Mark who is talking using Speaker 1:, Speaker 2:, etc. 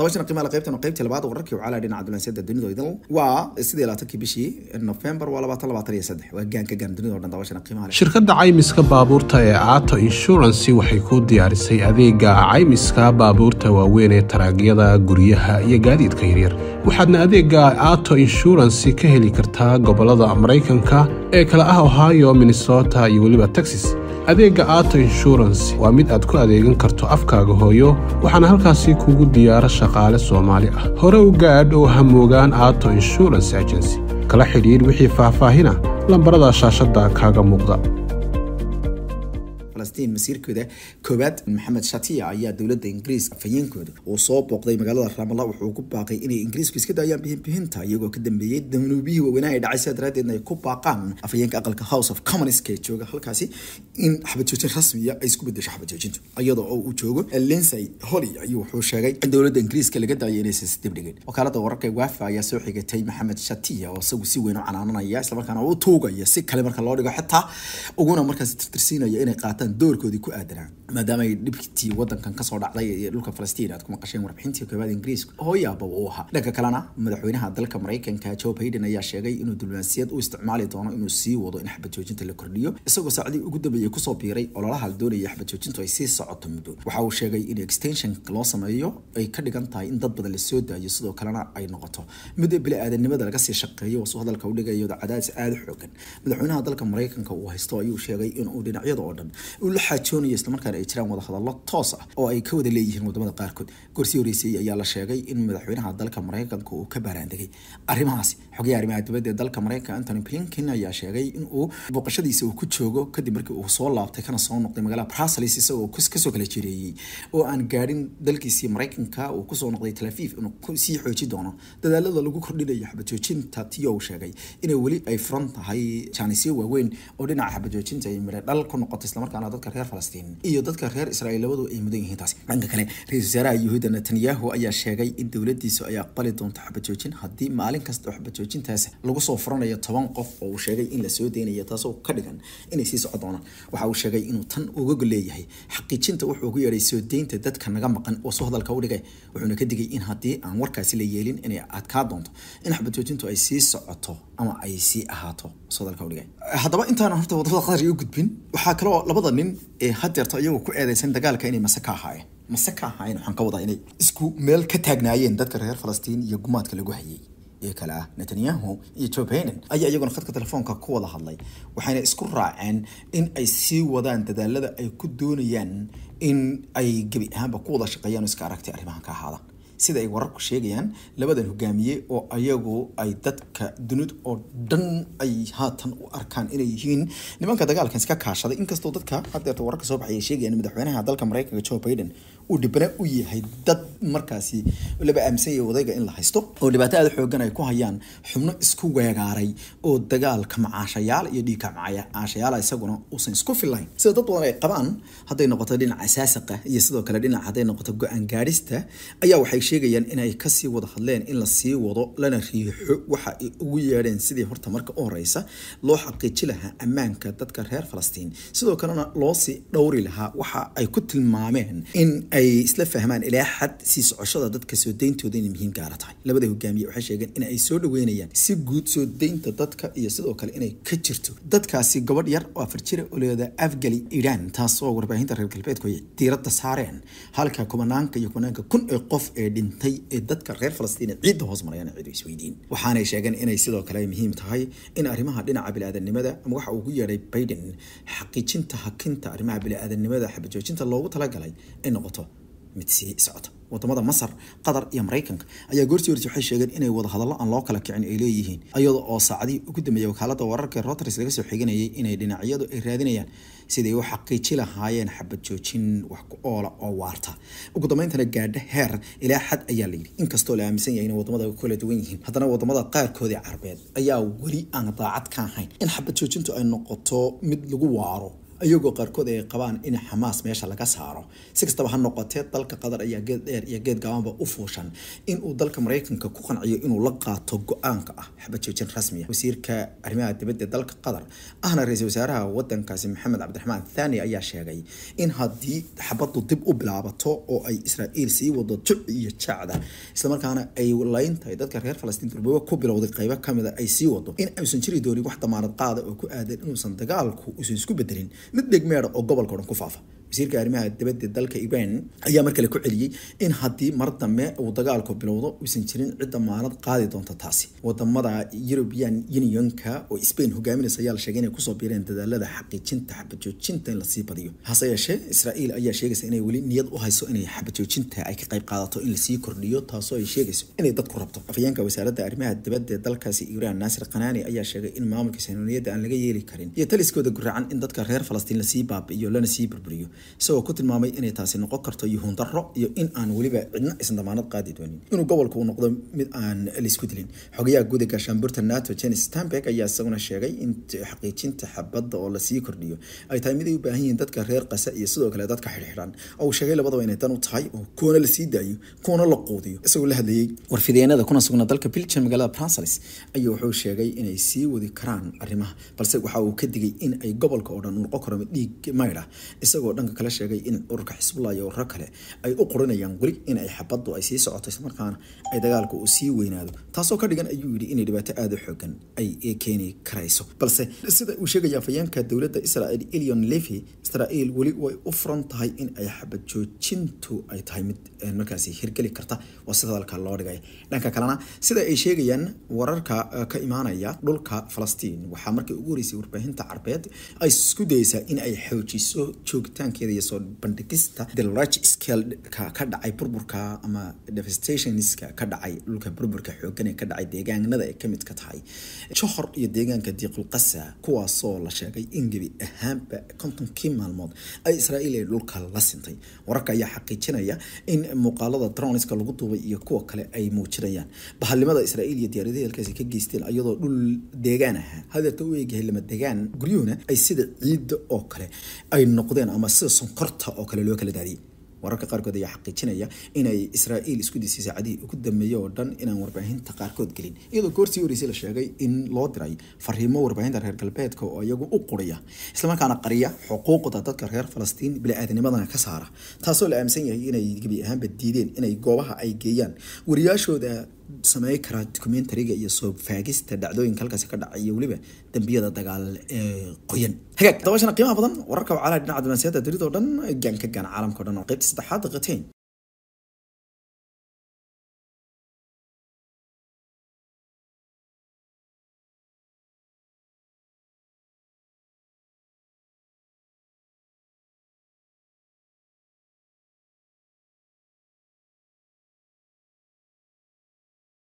Speaker 1: toban shan qiimaa la qaybtan qaybtii labaad wararkii u caalaa dhinaca dunida idil waa sidii labaatankii bishii November waa labaatan labaatan iyo saddex waa gaanka gaan dunida oo dhan toban shan shirkadda caymiska baabuurta ee Aato Insurance waxay ku diyaarisay adeega caymiska baabuurta waaweyn ee taraagyada guryaha iyo gaadiidka yaryar waxaadna adeega Aato Insurance ka heli kartaa gobolada maraykanka ee kale ah Ohio, Minnesota iyo weliba Texas adeegga aato insurance waa mid aad ku adeegan karto afkaaga hooyo waxaana halkaasi kugu diyaara shaqaale soomaali ah hore u gaadh oo hamoogaan aato insurance agency kala xidhiidh wixii faahfaahina lambarada shaashadda kaaga muuqda haysteen masiirkooda koowaad maxamed shatia ayaa dowlada ingiriiska fayeenkooda oo soo booqday magaalada raamala wuxuu ku baaqay inay ingiriisku iska daayaan bihinbihinta iyagoo ka dambeeyey danuubihii waaweynah ay dhacay sidaa daraadeedna ay ku baaqaan afayeenka aqalka house of commonska jooga halkaasi in xabadjoojin rasmiya ah ay isku bedesho xabadjoojintu iyadoo oo uu joogo linsay holly ayuu wuxuu sheegay in dowlada ingiriiska laga daayay inay sisdibdhigeen wakaalada wararka waafa ayaa soo xigatay maxamed shatia oo isagu si weyn u canaananaya islamarkaana u tuugaya si kale marka loo dhigo xitaa uguna markaas tirtirsiinaya inay qaataan doorkoodii ku aadanaa maadaamaay dhibktii wadankan kasoo dhacday iyo dhulka falastiin aad ku maqasheen warbixintii koobaad ingiriiska oo yaaba uu ahaa dhanka kalena madaxweynaha dalka maraykanka jo baiden ayaa sheegay inuu diblomaasiyad u isticmaali doono inuu sii wado in xabajoojinta la kordhiyo isagoo saacdii ugu dambeeyey kusoo biiray ololaha la doonaya xabajoojintu ay sii socoto muddo waxa uu sheegay in extension loo sameeyo ay ka dhigan tahay in dad badan lasoo daayo sidoo kalena ay noqoto mid bili-aadanimada laga sii shaqeeyo wasuu hadalka u dhigayo cadaadis aada xoogan madaxweynaha dalka maraykanka uu haysto ayuu sheegay inuu dhinacyada oo dhan xaajoonaya islamarkaana ay jiraan wadahadallo toos ah oo ay ka wada leeyihiin wadamada qaarkood gorsi horeysay ayaa la sheegay in madaxweynaha dalka mareykanka uu ka baaraandegay arrimahaasi xogayaha arrimaha dibadda ee dalka mareykanka antony blinken ayaa sheegay in uu booqashadiisa uu ku joogo kadib markii uu soo laabtay kana soo noqday magaalada brussels isagoo kasoo kala jireeyey oo aan gaadhin dalkiisii mareykanka uu kusoo noqday talafiif inuu sii xooji doono dadaalada lagu kordhinayo xabajoojinta tiyo uu sheegay inay weli ay furan tahay jaanisyo waaweyn oo dhinaca xabajoojinta ay mare dhal ku noqoto islamarkaana dalka reer falastiin iyo dadka reer israa'iil labadu ay mudan yihiin taasi dhanka kale ra-isul wasaaraha yuhuuda netanyahu ayaa sheegay in dowladiisu ay aqbali doonto xabajoojin haddii maalin kasta oo xabajoojintaas lagu soo furanayo toban qof oo uu sheegay in la deynayo taasoo ka dhigan inay sii soco waxa uu sheegay inuu tan uga leeyahay xaqiijinta wuxuu ku yeedhay soo deynta dadka naga maqan oo soo hadalka u dhigay wuxuuna ka digay in haddii aan warkaasi la yeelin inay adkaa doonto in xabajoojintu ay sii socoto ama ay sii ahaato soo hadalka u dhigay haddaba intaana horta wadamada qatar io gudbin waxaa kaloo labada nin ee had iyagoo ku eedeysan dagaalka inay mase ka ahaayeen mase ka ahaayeen waxaan ka wadaa inay isku meel ka taagnaayeen dadka reer falastiin iyo gumaadka lagu hayay ee kale ah netanyahu iyo joe bainen ayaa iyaguna khadka telefoonka ku wada hadlay waxayna isku raaceen in ay sii wadaan dadaalada ay ku doonayaan in ay gebi ahaanba ku wada shaqeeyaan oo iska aragtay arrimahan ka ahaada sida ay wararku sheegayaan labadan hogaamiye oo ayagu ay dadka dunid oo dhan ay haatan u arkaan inay yihiin nimanka dagaalkan iska kaashaday inkastoo dadka haddeerta wararka soo baxay ay sheegayaan madaxweynaha dalka mareykanka joe biden uu dhibna u yahay dad markaasi laba aaminsan yahay odayga in la haysto oo dhibaato aada xoogan ay ku hayaan xubno isku weegaaray oo dagaal kamacaashayaal iyo dhiig kamacaashayaala isaguna uusan isku filayn sida dad badan ay qabaan hadday noqoto dhinaca saasiqa iyo sidoo kale dhinaca hadday noqoto go-aan gaadhista ayaa waxay sheegayaan inay kasii wada hadleen in la sii wado lana riixo waxa ay ugu yeedheen sidii horta marka u horeysa loo xaqiiji lahaa ammaanka dadka reer falastiin sidoo kalena loosii dhowri lahaa waxa ay ku tilmaameen in waxay isla fahmaan ilaa xad sii socoshada dadka soo dayntooda inay muhiim gaara tahay labada hogaamiye waxay sheegeen in soo dhaweynayaan si guud soo daynta dadka iyo sidoo kale inay ka jirto dadkaasi gabadh yar oo afar jira oleeda afgali iran taasoo warbaahinta reer galbeedku ay diiradda saareen halka kumanaanka iyo kumanaanka kun ee qof ee dhintay ee dadka reer falastiin ciidda hoos marayaan ciidu isweydiin waxaanay sheegeen inay sidoo kale muhiim tahay in arrimaha dhinaca biniaadanimada ama waxa ugu yeedhay biden xaqiijinta hakinta arrimaha biniaadanimada xabajoojinta loogu talagalay ay noqoto mid sii socota wadamada masar qatar iyo maraykanka ayaa goortii horsi waxay sheegeen inay wadahadallo aan loo kala kicin ay leeyihiin iyada oo saacadihii ugu dambeeyay wakaalada wararka roters laga soo xiganayay inay dhinacyadu ay raadinayaan siday u xaqiiji lahaayeen xabad joojin wax ku oola oo waarta ugu dambeyntana gaadha heer ilaa xad ayaa layidhi inkastoo la aaminsan yahay inay wadamada kala duwan yihiin haddana wadamada qaarkoodii carbeed ayaa weli aan daacad ka ahayn in xabad joojintu ay noqoto mid lagu waaro iyagoo qaarkood ay qabaan in xamaas meesha laga saaro si kastaba ha noqotee dalka qatar ayaa geed dheer iyo geed gaabanba u fuushan inuu dalka mareykanka ku qanciyo inuu la qaato go-aanka ah xabad joojin rasmiya wasiirka arrimaha dibadda dalka qatar ahna ra-iisul wasaaraha wadankaasi maxamed cabdiraxmaan thani ayaa sheegay in haddii xabaddu dib u bilaabato oo ay israa'iil sii wado juci iyo jacda islamarkaana ay layntahay dadka reer falastiin durboba ku bilowday qaybo kamida ah ay sii wado in aysan jiri doonin wax damaanad qaada oo ku aadan inuusan dagaalku uusan isku bedelin mid dhegmeera oo gobolka odhan ku faafa wasiirka arrimaha dibadda dalka iran ayaa markale ku celiyey in haddii mar dambe uu dagaalku bilowdo uusan jirin cidda maalad qaadi doonta taasi wadamada european unionka oo spain hogaaminaysa ayaa la sheegay inay kusoo biireen dadaalada xaqiijinta xabajoojinta in lasii badiyo hase yeeshee israael ayaa sheegaysa inay weli niyad u hayso inay xabajoojinta ay ka qayb qaadato in lasii kordhiyo taasoo ay sheegayso inay dadku rabto afayeenka wasaaradda arrimaha dibadda dalkaasi iran naasir khanaani ayaa sheegay in maamulka sahnoniyadda aan laga yeeli karin iyo taliskooda guraacan in dadka reer falastiin lasii baabi'iyo lana sii burburiyo isagoo ku tilmaamay inay taasi noqon karto yuhuun daro iyo in aan weliba cidna aysan qaadi doonin inuu gobolka uu noqdo mid aan laisku dilin xogayaha guuda gaashaanbuurta nato jenis stamberg ayaa isaguna sheegay in xaqiijinta xabadda oo lasii kordhiyo ay tahay mid ay u baahan yihiin dadka reer qasa iyo sidoo kale dadka xidhxidhan oo uu sheegay labadaba inay dan u tahay oo kuwana lasii daayo kuwana la quudiyo isagoo la hadlayey warfideenada kuna sugna dalka biljan magaalada brancelis ayuu wuxuu sheegay inay sii wadi karaan arrimaha balse waxa uu ka digay in ay gobolka oo dhan u noqon karo mid dhiig maydh ah isagoo dhan ciidanka kale sheegay in ururka xisbullah iyo ururo kale ay u qorinayaan weli inay xabaddu ay sii socoto islamarkaana ay dagaalku uu sii weynaado taasoo ka dhigan ayuu yidhi inay dhibaato aada u xoogan ay keeni karayso balse sida uu sheegaya afayeenka dowladda israel elion levy israel weli way u furan tahay in ay xabad joojintu ay tahay mid eh, markaasi hirgeli karta waa sida hadalka loo dhigay dhanka kalena sida ay sheegayaan wararka eh, ka imaanaya dhulka falastiin waxaa markii ugu horeysay warbaahinta carbeed ay isku dayeysaa in ay xoojiso joogitaanka burburkeeda iyo soo bandhigista the large ka dhacay burburka ama devastationska ka dhacay dhulka burburka xoogan ee ka dhacay deegaanada ay kamidka tahay johor iyo deegaanka diiqulqasa kuwaasoo la sheegay in gebi ahaanba kontonkii maalmood ay israa'iil ay dhulka la sintay wararka ayaa xaqiijinaya in muuqaalada dronska lagu duubay iyo kuwa kale ay muujinayaan bahalnimada israa'iil iyo diyaaradaha halkaasi ka geysteen iyadoo dhul deegaan ahaa hadeerta u eegyahay lama degaan guryuhuna ay sida ciidda oo kale ay noqdeen ama sida sonkorta oo kale loo kala daadiyay wararka qaarkood ayaa xaqiijinaya inay israa'iil isku disay saacadihii ugu dambeeyey oo dhan inaan warbaahinta qaarkood gelin iyadoo goortii horeysay la sheegay in loo diray fariimo warbaahinta reer galbeedka oo iyagu u quriya islamarkaana qariya xuquuqda dadka reer falastiin bili-aadanimadana ka saara taasoo la aaminsan yahay inay gebi ahaanba diideen inay goobaha ay geeyaan wariyaashooda samey karaa documentariga iyo soo faagista dhacdooyinka halkaasi ka dhacay iyo weliba dambiyada dagaal ee qoyan hagaag dabashana qiimaha badan wararka wacalaha dhinaca damaasiyadda dunida oo dhan gaan ka gaan caalamka o dhan oo qaybta saddexaad qateyn